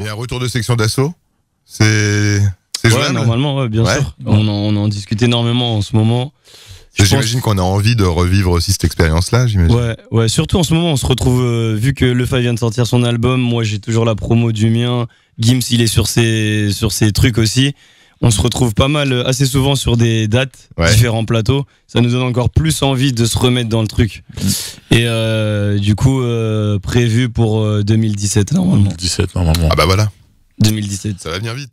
Et un retour de section d'assaut C'est. C'est ouais, normalement, bien sûr. On en, discute énormément en ce moment. J'imagine qu'on a envie de revivre aussi cette expérience-là, j'imagine. Ouais, surtout en ce moment, on se retrouve, euh, vu que Le vient de sortir son album, moi j'ai toujours la promo du mien, Gims il est sur ses, sur ses trucs aussi on se retrouve pas mal, euh, assez souvent sur des dates, différents plateaux. Ça nous donne encore plus envie de se remettre dans le truc. Mm. Et euh, du coup, euh, prévu pour 2017 normalement. 2017 normalement. Ah bah voilà. 2017. Ça va venir vite.